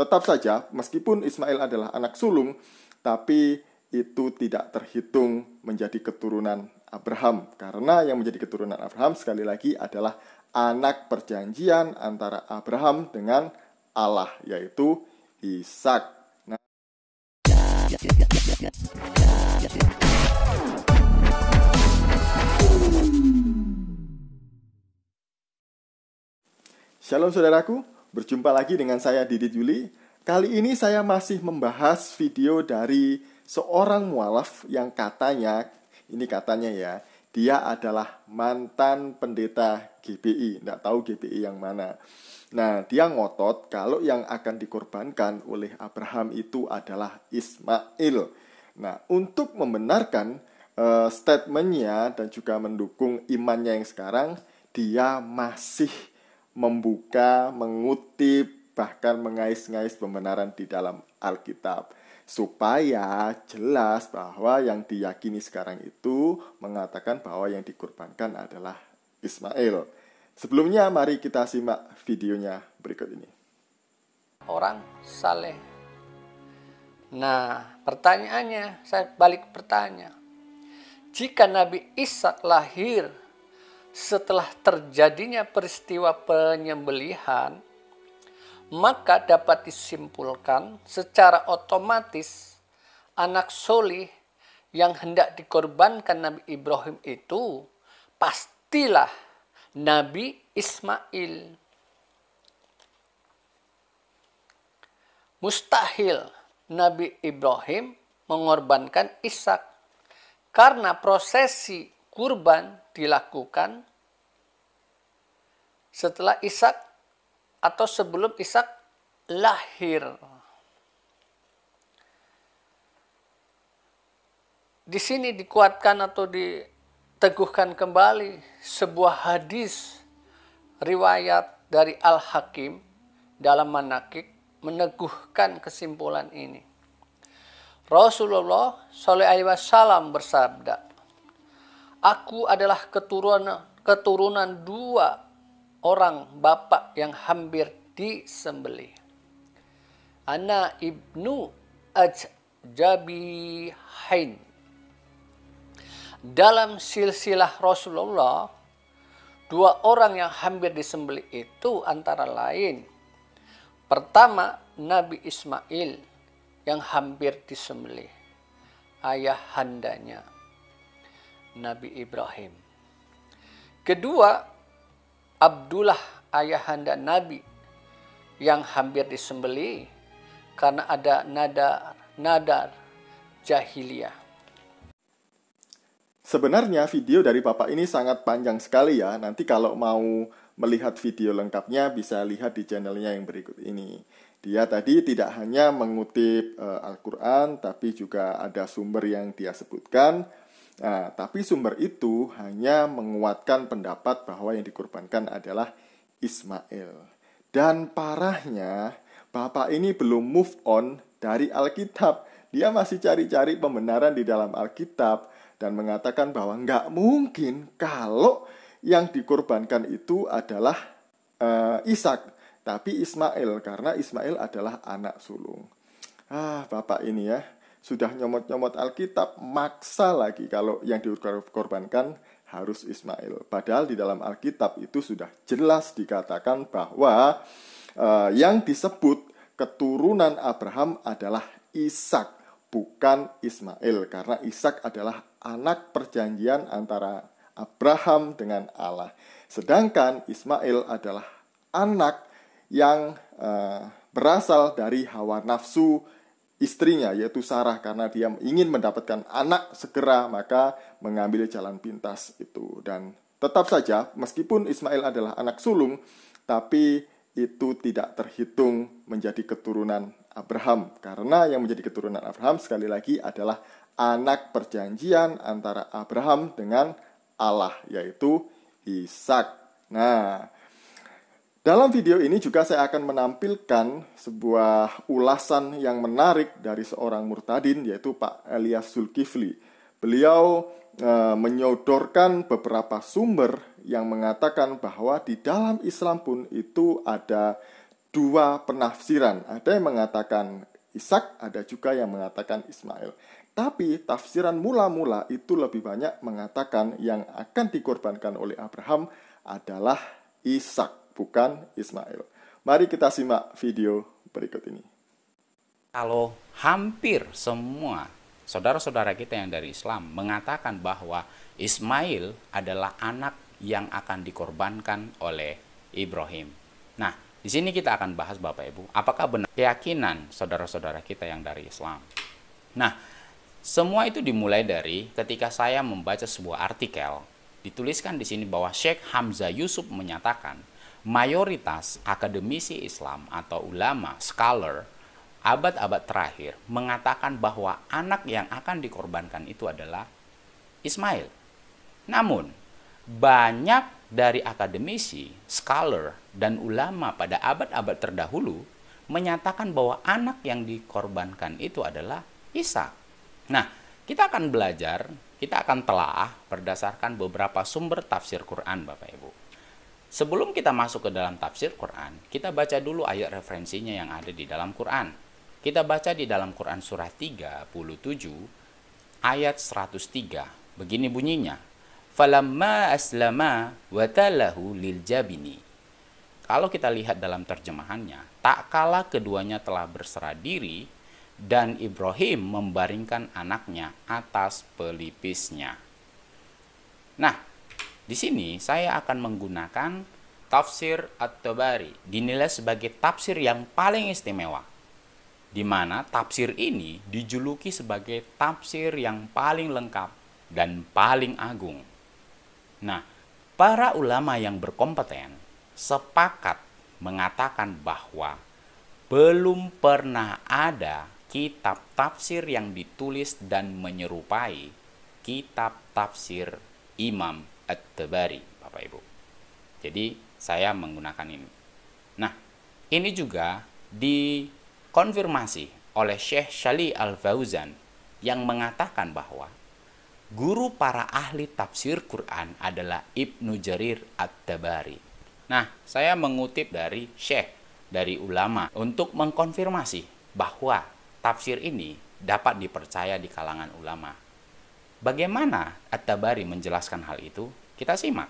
Tetap saja, meskipun Ismail adalah anak sulung, tapi itu tidak terhitung menjadi keturunan Abraham karena yang menjadi keturunan Abraham sekali lagi adalah anak perjanjian antara Abraham dengan Allah yaitu Ishak. Nah, Shalom saudaraku, Berjumpa lagi dengan saya Didit Yuli. Kali ini saya masih membahas video dari seorang mualaf yang katanya, ini katanya ya, dia adalah mantan pendeta GBI, tidak tahu GBI yang mana. Nah, dia ngotot kalau yang akan dikorbankan oleh Abraham itu adalah Ismail. Nah, untuk membenarkan uh, statementnya dan juga mendukung imannya yang sekarang, dia masih membuka, mengutip, bahkan mengais-ngais pembenaran di dalam Alkitab supaya jelas bahwa yang diyakini sekarang itu mengatakan bahwa yang dikurbankan adalah Ismail. Sebelumnya mari kita simak videonya berikut ini. Orang saleh. Nah, pertanyaannya saya balik bertanya. Jika Nabi Ishak lahir setelah terjadinya peristiwa penyembelihan, maka dapat disimpulkan secara otomatis anak solih yang hendak dikorbankan Nabi Ibrahim itu pastilah Nabi Ismail. Mustahil Nabi Ibrahim mengorbankan Ishak karena prosesi kurban dilakukan setelah Ishak atau sebelum Ishak lahir. Di sini dikuatkan atau diteguhkan kembali sebuah hadis riwayat dari Al-Hakim dalam Manakik meneguhkan kesimpulan ini. Rasulullah SAW bersabda, Aku adalah keturunan, keturunan dua orang bapak yang hampir disembeli, Ana ibnu hain. Dalam silsilah Rasulullah, dua orang yang hampir disembeli itu antara lain. Pertama, Nabi Ismail yang hampir disembeli ayah handanya Nabi Ibrahim. Kedua, Abdullah ayahanda Nabi yang hampir disembeli karena ada nada nadar jahiliyah. Sebenarnya video dari bapak ini sangat panjang sekali ya. Nanti kalau mau melihat video lengkapnya bisa lihat di channelnya yang berikut ini. Dia tadi tidak hanya mengutip e, Al-Quran, tapi juga ada sumber yang dia sebutkan Nah, tapi sumber itu hanya menguatkan pendapat bahwa yang dikorbankan adalah Ismail. Dan parahnya, bapak ini belum move on dari Alkitab. Dia masih cari-cari pembenaran di dalam Alkitab dan mengatakan bahwa nggak mungkin kalau yang dikorbankan itu adalah uh, Ishak, tapi Ismail karena Ismail adalah anak sulung. Ah, bapak ini ya, sudah nyomot-nyomot Alkitab, maksa lagi kalau yang dikorbankan harus Ismail. Padahal di dalam Alkitab itu sudah jelas dikatakan bahwa uh, yang disebut keturunan Abraham adalah Ishak, bukan Ismail, karena Ishak adalah anak perjanjian antara Abraham dengan Allah. Sedangkan Ismail adalah anak yang uh, berasal dari hawa nafsu istrinya yaitu Sarah karena dia ingin mendapatkan anak segera maka mengambil jalan pintas itu dan tetap saja meskipun Ismail adalah anak sulung tapi itu tidak terhitung menjadi keturunan Abraham karena yang menjadi keturunan Abraham sekali lagi adalah anak perjanjian antara Abraham dengan Allah yaitu Ishak. Nah, dalam video ini juga saya akan menampilkan sebuah ulasan yang menarik dari seorang murtadin yaitu Pak Elias Zulkifli. Beliau e, menyodorkan beberapa sumber yang mengatakan bahwa di dalam Islam pun itu ada dua penafsiran. Ada yang mengatakan Ishak, ada juga yang mengatakan Ismail. Tapi tafsiran mula-mula itu lebih banyak mengatakan yang akan dikorbankan oleh Abraham adalah Ishak bukan Ismail. Mari kita simak video berikut ini. Kalau hampir semua saudara-saudara kita yang dari Islam mengatakan bahwa Ismail adalah anak yang akan dikorbankan oleh Ibrahim. Nah, di sini kita akan bahas Bapak Ibu, apakah benar keyakinan saudara-saudara kita yang dari Islam. Nah, semua itu dimulai dari ketika saya membaca sebuah artikel dituliskan di sini bahwa Sheikh Hamzah Yusuf menyatakan mayoritas akademisi Islam atau ulama, scholar, abad-abad terakhir mengatakan bahwa anak yang akan dikorbankan itu adalah Ismail. Namun, banyak dari akademisi, scholar, dan ulama pada abad-abad terdahulu menyatakan bahwa anak yang dikorbankan itu adalah Isa. Nah, kita akan belajar, kita akan telah berdasarkan beberapa sumber tafsir Quran, Bapak Ibu. Sebelum kita masuk ke dalam tafsir Quran, kita baca dulu ayat referensinya yang ada di dalam Quran. Kita baca di dalam Quran surah 37 ayat 103. Begini bunyinya. Falamma aslama watalahu lil jabini. Kalau kita lihat dalam terjemahannya, tak kala keduanya telah berserah diri dan Ibrahim membaringkan anaknya atas pelipisnya. Nah, di sini saya akan menggunakan tafsir At-Tabari, dinilai sebagai tafsir yang paling istimewa. Di mana tafsir ini dijuluki sebagai tafsir yang paling lengkap dan paling agung. Nah, para ulama yang berkompeten sepakat mengatakan bahwa belum pernah ada kitab tafsir yang ditulis dan menyerupai kitab tafsir Imam At-Tabari, Bapak Ibu. Jadi saya menggunakan ini. Nah, ini juga dikonfirmasi oleh Syekh Shali Al-Fauzan yang mengatakan bahwa guru para ahli tafsir Quran adalah Ibnu Jarir At-Tabari. Nah, saya mengutip dari Syekh dari ulama untuk mengkonfirmasi bahwa tafsir ini dapat dipercaya di kalangan ulama Bagaimana At-Tabari menjelaskan hal itu? Kita simak.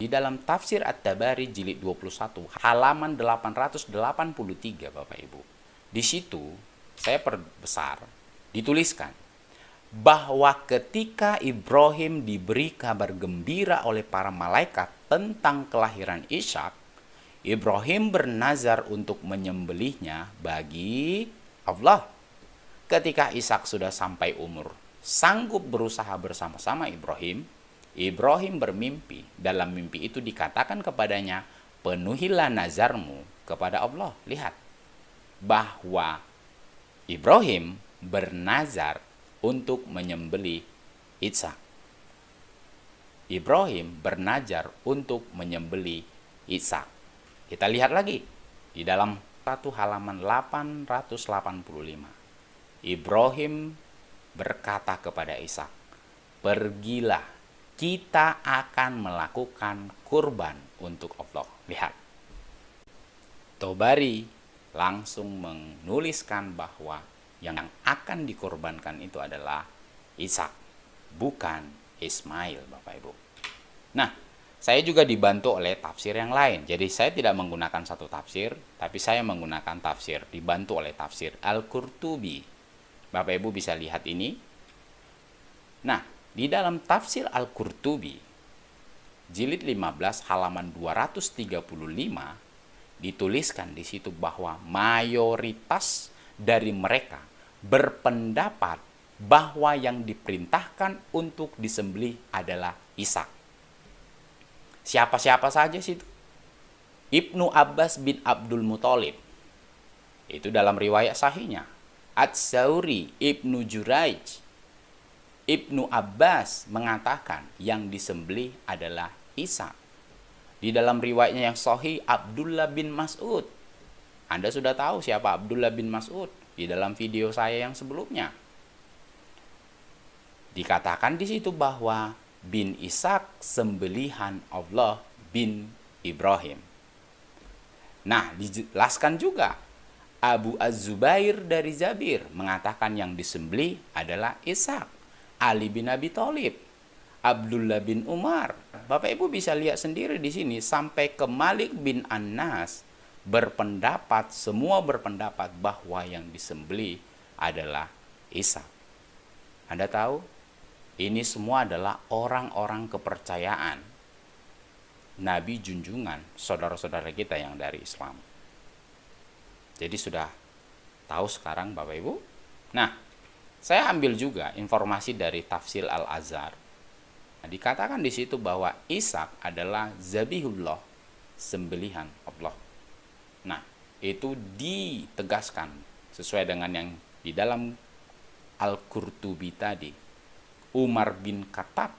Di dalam tafsir At-Tabari jilid 21 halaman 883 Bapak Ibu. Di situ saya perbesar dituliskan bahwa ketika Ibrahim diberi kabar gembira oleh para malaikat tentang kelahiran Ishak, Ibrahim bernazar untuk menyembelihnya bagi Allah. Ketika Ishak sudah sampai umur sanggup berusaha bersama-sama Ibrahim, Ibrahim bermimpi. Dalam mimpi itu dikatakan kepadanya, penuhilah nazarmu kepada Allah. Lihat, bahwa Ibrahim bernazar untuk menyembeli Ishak. Ibrahim bernazar untuk menyembeli Ishak. Kita lihat lagi di dalam satu halaman 885. Ibrahim berkata kepada Ishak, "Pergilah, kita akan melakukan kurban untuk Allah." Lihat. Tobari langsung menuliskan bahwa yang akan dikorbankan itu adalah Ishak, bukan Ismail, Bapak Ibu. Nah, saya juga dibantu oleh tafsir yang lain. Jadi saya tidak menggunakan satu tafsir, tapi saya menggunakan tafsir dibantu oleh tafsir Al-Qurtubi Bapak Ibu bisa lihat ini. Nah, di dalam tafsir Al-Qurtubi, jilid 15 halaman 235 dituliskan di situ bahwa mayoritas dari mereka berpendapat bahwa yang diperintahkan untuk disembelih adalah Ishak. Siapa-siapa saja situ? Ibnu Abbas bin Abdul Muthalib. Itu dalam riwayat sahihnya. Atsauri Ibnu Juraij, Ibnu Abbas mengatakan yang disembelih adalah Isa. Di dalam riwayatnya yang sahih Abdullah bin Mas'ud. Anda sudah tahu siapa Abdullah bin Mas'ud di dalam video saya yang sebelumnya. Dikatakan di situ bahwa bin Ishak sembelihan Allah bin Ibrahim. Nah, dijelaskan juga Abu Az-Zubair dari Zabir mengatakan yang disembeli adalah Ishak, Ali bin Abi Thalib, Abdullah bin Umar. Bapak Ibu bisa lihat sendiri di sini sampai ke Malik bin Anas berpendapat semua berpendapat bahwa yang disembeli adalah Ishak. Anda tahu ini semua adalah orang-orang kepercayaan Nabi junjungan saudara-saudara kita yang dari Islam. Jadi sudah tahu sekarang Bapak Ibu. Nah, saya ambil juga informasi dari tafsir Al-Azhar. Nah, dikatakan di situ bahwa Ishak adalah zabihullah, sembelihan Allah. Nah, itu ditegaskan sesuai dengan yang di dalam Al-Qurtubi tadi. Umar bin Khattab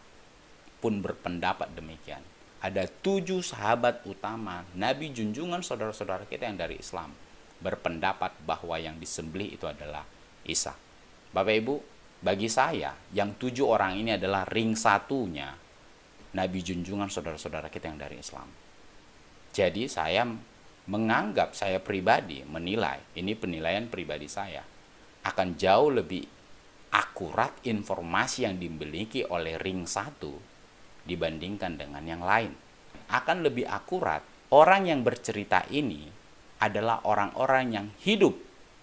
pun berpendapat demikian. Ada tujuh sahabat utama, nabi junjungan saudara-saudara kita yang dari Islam berpendapat bahwa yang disembelih itu adalah Isa. Bapak Ibu, bagi saya yang tujuh orang ini adalah ring satunya Nabi junjungan saudara-saudara kita yang dari Islam. Jadi saya menganggap saya pribadi menilai, ini penilaian pribadi saya, akan jauh lebih akurat informasi yang dimiliki oleh ring satu dibandingkan dengan yang lain. Akan lebih akurat orang yang bercerita ini adalah orang-orang yang hidup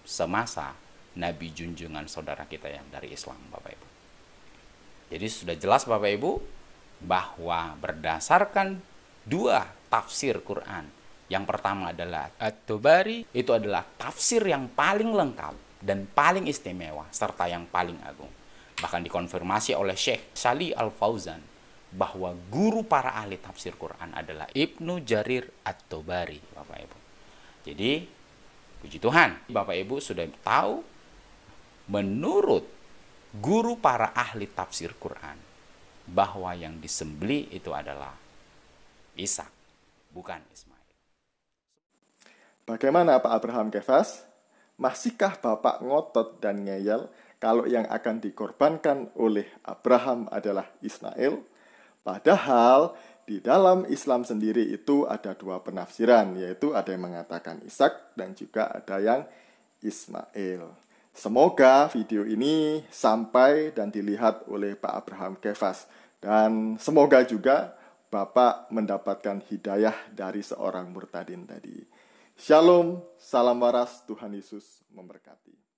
semasa nabi junjungan saudara kita yang dari Islam, Bapak Ibu. Jadi sudah jelas Bapak Ibu bahwa berdasarkan dua tafsir Quran. Yang pertama adalah At-Tubari, itu adalah tafsir yang paling lengkap dan paling istimewa serta yang paling agung. Bahkan dikonfirmasi oleh Syekh Sali Al-Fauzan bahwa guru para ahli tafsir Quran adalah Ibnu Jarir At-Tubari, Bapak Ibu. Jadi puji Tuhan, Bapak Ibu sudah tahu menurut guru para ahli tafsir Quran bahwa yang disembeli itu adalah Ishak, bukan Ismail. Bagaimana Pak Abraham Kefas? Masihkah Bapak ngotot dan ngeyel kalau yang akan dikorbankan oleh Abraham adalah Ismail? Padahal di dalam Islam sendiri itu ada dua penafsiran, yaitu ada yang mengatakan Ishak dan juga ada yang Ismail. Semoga video ini sampai dan dilihat oleh Pak Abraham Kefas. Dan semoga juga Bapak mendapatkan hidayah dari seorang murtadin tadi. Shalom, salam waras, Tuhan Yesus memberkati.